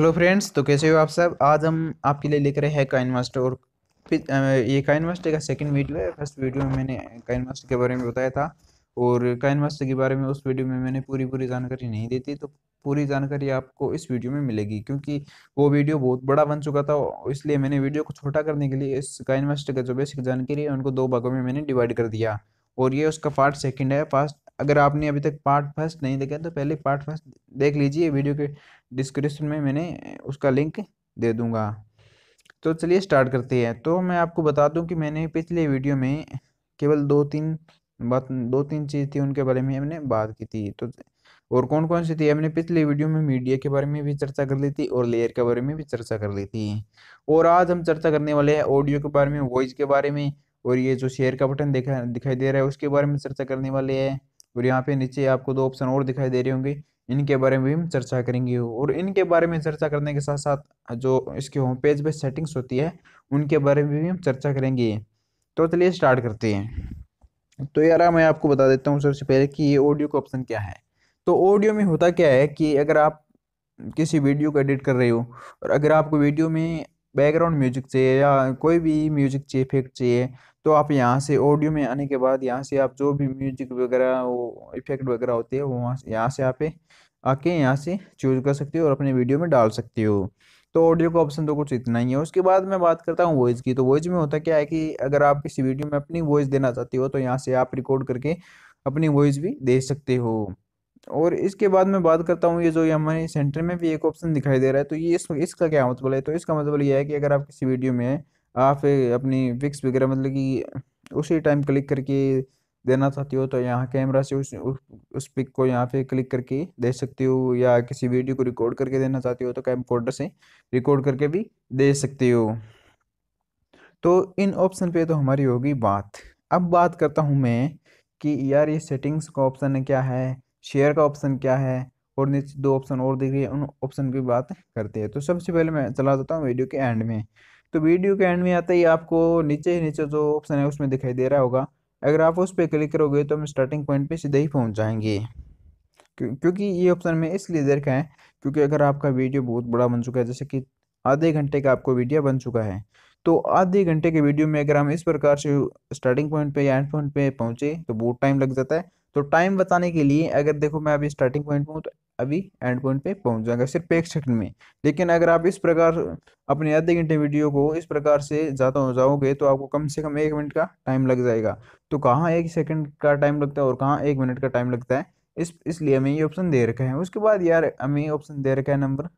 Hello friends तो कैसे हो आप सब आज हम आपके लिए लिख रहे हैं मास्टर और ये काइनमास्ट का सेकंड वीडियो है फर्स्ट वीडियो में मैंने मास्टर के बारे में बताया था और मास्टर के बारे में उस वीडियो में मैंने पूरी पूरी जानकारी नहीं दी थी तो पूरी जानकारी आपको इस वीडियो में मिलेगी क्योंकि वो वीडियो बहुत बड़ा बन चुका था इसलिए मैंने वीडियो को छोटा करने के लिए इस काइनमास्ट का जो बेसिक जानकारी है उनको दो भागों में मैंने डिवाइड कर दिया और ये उसका पार्ट सेकेंड है फास्ट अगर आपने अभी तक पार्ट फर्स्ट नहीं देखा तो पहले पार्ट फर्स्ट देख लीजिए वीडियो के डिस्क्रिप्शन में मैंने उसका लिंक दे दूँगा तो चलिए स्टार्ट करते हैं तो मैं आपको बता दूं कि मैंने पिछले वीडियो में केवल दो तीन बात दो तीन चीज़ थी उनके बारे में हमने बात की थी तो और कौन कौन सी थी हमने पिछले वीडियो में मीडिया के बारे में भी चर्चा कर ली थी और लेयर के बारे में भी चर्चा कर ली थी और आज हम चर्चा करने वाले हैं ऑडियो के बारे में वॉइस के बारे में और ये जो शेयर का बटन दिखा दिखाई दे रहा है उसके बारे में चर्चा करने वाले हैं और यहाँ पे नीचे आपको दो ऑप्शन और दिखाई दे रहे होंगे इनके बारे में भी हम चर्चा करेंगे और इनके बारे में चर्चा करने के साथ साथ जो इसके होम पेज पर सेटिंग्स होती है उनके बारे में भी हम चर्चा करेंगे तो चलिए स्टार्ट करते हैं तो यार मैं आपको बता देता हूँ सबसे पहले कि ये ऑडियो का ऑप्शन क्या है तो ऑडियो में होता क्या है कि अगर आप किसी वीडियो को एडिट कर रहे हो और अगर आपको वीडियो में बैकग्राउंड म्यूजिक चाहिए या कोई भी म्यूजिक चाहिए इफेक्ट चाहिए तो आप यहाँ से ऑडियो में आने के बाद यहाँ से आप जो भी म्यूजिक वगैरह वो इफेक्ट वगैरह होते हैं वो वहाँ यहाँ से आप आके यहाँ से चूज कर सकते हो और अपने वीडियो में डाल सकते हो तो ऑडियो का ऑप्शन तो कुछ इतना ही है उसके बाद मैं बात करता हूँ वॉइस की तो वॉइस में होता क्या है कि अगर आप किसी वीडियो में अपनी वॉइस देना चाहते हो तो यहाँ से आप रिकॉर्ड करके अपनी वॉइस भी दे सकते हो और इसके बाद मैं बात करता हूँ ये जो ये हमारे सेंटर में भी एक ऑप्शन दिखाई दे रहा है तो ये इस, इसका क्या मतलब है तो इसका मतलब ये है कि अगर आप किसी वीडियो में आप अपनी विक्स वगैरह मतलब कि उसी टाइम क्लिक करके देना चाहती हो तो यहाँ कैमरा से उस उस, पिक को यहाँ पे क्लिक करके दे सकती हो या किसी वीडियो को रिकॉर्ड करके देना चाहती हो तो कैम से रिकॉर्ड करके भी दे सकती हो तो इन ऑप्शन पे तो हमारी होगी बात अब बात करता हूँ मैं कि यार ये सेटिंग्स का ऑप्शन क्या है शेयर का ऑप्शन क्या है और नीचे दो ऑप्शन और दिख रही है उन ऑप्शन की बात करते हैं तो सबसे पहले मैं चला देता हूँ वीडियो के एंड में तो वीडियो के एंड में आता ही आपको नीचे ही नीचे जो ऑप्शन है उसमें दिखाई दे रहा होगा अगर आप उस पर क्लिक करोगे तो हम स्टार्टिंग पॉइंट पे सीधे ही पहुंच जाएंगे क्योंकि ये ऑप्शन में इसलिए दे रखा है क्योंकि अगर आपका वीडियो बहुत बड़ा बन चुका है जैसे कि आधे घंटे का आपको वीडियो बन चुका है तो आधे घंटे के वीडियो में अगर हम इस प्रकार से स्टार्टिंग पॉइंट पे या एंड पॉइंट पे पहुंचे तो बहुत टाइम लग जाता है तो टाइम बताने के लिए अगर देखो मैं अभी स्टार्टिंग पॉइंट पर हूँ तो अभी एंड पॉइंट पे पहुंच जाएगा सिर्फ एक सेकंड में लेकिन अगर आप इस प्रकार अपने आधे घंटे वीडियो को इस प्रकार से ज़्यादा हो जाओगे तो आपको कम से कम एक मिनट का टाइम लग जाएगा तो कहाँ एक सेकंड का टाइम लगता है और कहाँ एक मिनट का टाइम लगता है इस इसलिए हमें ये ऑप्शन दे रखा है उसके बाद यार हमें ऑप्शन दे रखा है नंबर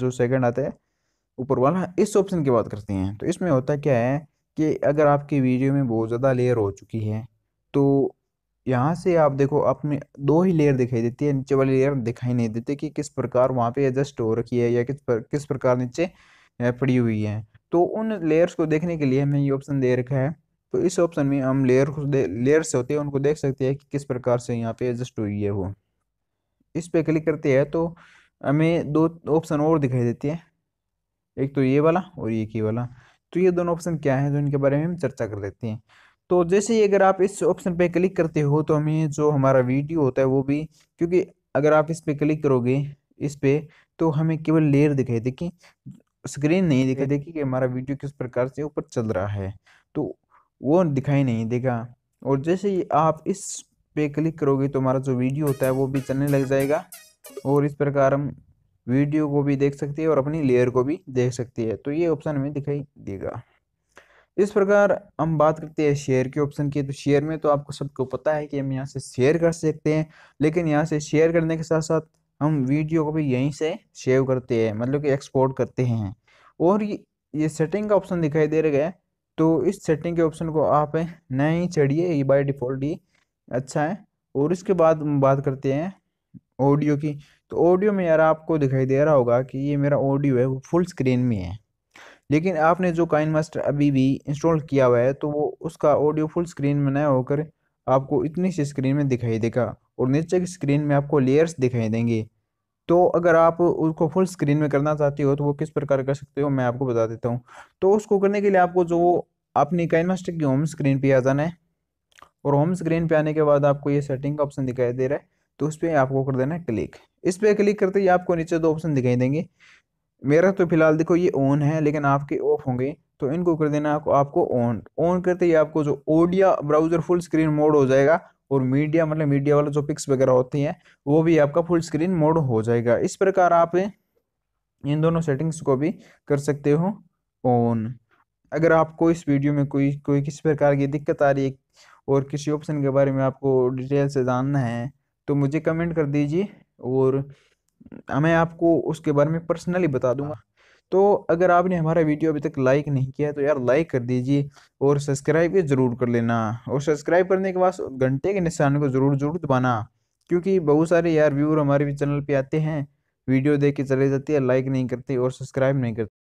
जो सेकंड आता है ऊपर वाला इस ऑप्शन की बात करते हैं तो इसमें होता क्या है कि अगर आपकी वीडियो में बहुत ज़्यादा लेयर हो चुकी है तो यहाँ से आप देखो अपने दो ही लेयर दिखाई देती है नीचे वाली लेयर दिखाई नहीं देती कि किस प्रकार वहाँ पे एडजस्ट हो रखी है या किस पर किस प्रकार नीचे पड़ी हुई है तो उन लेयर्स को देखने के लिए हमें ये ऑप्शन दे रखा है तो इस ऑप्शन में हम लेयर को लेयर्स होते हैं उनको देख सकते हैं कि किस प्रकार से यहाँ पे एडजस्ट हुई है वो इस पर क्लिक करते हैं तो हमें दो ऑप्शन और दिखाई देती है एक तो ये वाला और ये की वाला तो ये दोनों ऑप्शन क्या है जो इनके बारे में हम चर्चा कर लेते हैं तो जैसे ही अगर आप इस ऑप्शन पे क्लिक करते हो तो हमें जो हमारा वीडियो होता है वो भी क्योंकि अगर आप इस पर क्लिक करोगे इस पर तो हमें केवल लेयर दिखाई देखिए स्क्रीन नहीं दिखाई देखी कि हमारा वीडियो किस प्रकार से ऊपर चल रहा है तो वो दिखाई नहीं देगा और जैसे ही आप इस पे क्लिक करोगे तो हमारा जो वीडियो होता है वो भी चलने लग जाएगा और इस प्रकार हम वीडियो को भी देख सकते हैं और अपनी लेयर को भी देख सकते हैं तो ये ऑप्शन हमें दिखाई देगा इस प्रकार हम बात करते हैं शेयर के ऑप्शन की तो शेयर में तो आपको सबको पता है कि हम यहाँ से शेयर कर सकते हैं लेकिन यहाँ से शेयर करने के साथ साथ हम वीडियो को भी यहीं से सेव करते हैं मतलब कि एक्सपोर्ट करते हैं और ये सेटिंग का ऑप्शन दिखाई दे रहा है तो इस सेटिंग के ऑप्शन को आप नहीं चढ़िए ये बाई डिफ़ॉल्ट ही अच्छा है और इसके बाद हम बात करते हैं ऑडियो की तो ऑडियो में यार आपको दिखाई दे रहा होगा कि ये मेरा ऑडियो है वो फुल स्क्रीन में है लेकिन आपने जो काइन मास्टर अभी भी इंस्टॉल किया हुआ है तो वो उसका ऑडियो फुल स्क्रीन में न होकर आपको इतनी सी स्क्रीन में दिखाई देगा और नीचे की स्क्रीन में आपको लेयर्स दिखाई देंगे तो अगर आप उसको फुल स्क्रीन में करना चाहते हो तो वो किस प्रकार कर सकते हो मैं आपको बता देता हूँ तो उसको करने के लिए आपको जो अपनी काइन मास्टर की होम स्क्रीन पे आ जाना है और होम स्क्रीन पे आने के बाद आपको ये सेटिंग का ऑप्शन दिखाई दे रहा है तो उस पर आपको कर देना है क्लिक इस पर क्लिक करते ही आपको नीचे दो ऑप्शन दिखाई देंगे मेरा तो फिलहाल देखो ये ऑन है लेकिन आपके ऑफ होंगे तो इनको कर देना आपको आपको ऑन ऑन करते ही आपको जो Odia browser full screen mode हो जाएगा और मीडिया मतलब मीडिया वाला जो पिक्स वगैरह होती हैं वो भी आपका फुल स्क्रीन मोड हो जाएगा इस प्रकार आप इन दोनों सेटिंग्स को भी कर सकते हो ऑन अगर आपको इस वीडियो में कोई कोई किसी प्रकार की दिक्कत आ रही है और किसी ऑप्शन के बारे में आपको डिटेल से जानना है तो मुझे कमेंट कर दीजिए और मैं आपको उसके बारे में पर्सनली बता दूंगा हाँ। तो अगर आपने हमारा वीडियो अभी तक लाइक नहीं किया तो यार लाइक कर दीजिए और सब्सक्राइब भी ज़रूर कर लेना और सब्सक्राइब करने के बाद घंटे के निशान को ज़रूर ज़रूर दबाना क्योंकि बहुत सारे यार व्यूअर हमारे भी चैनल पर आते हैं वीडियो देख के चले जाते हैं लाइक नहीं करते और सब्सक्राइब नहीं करते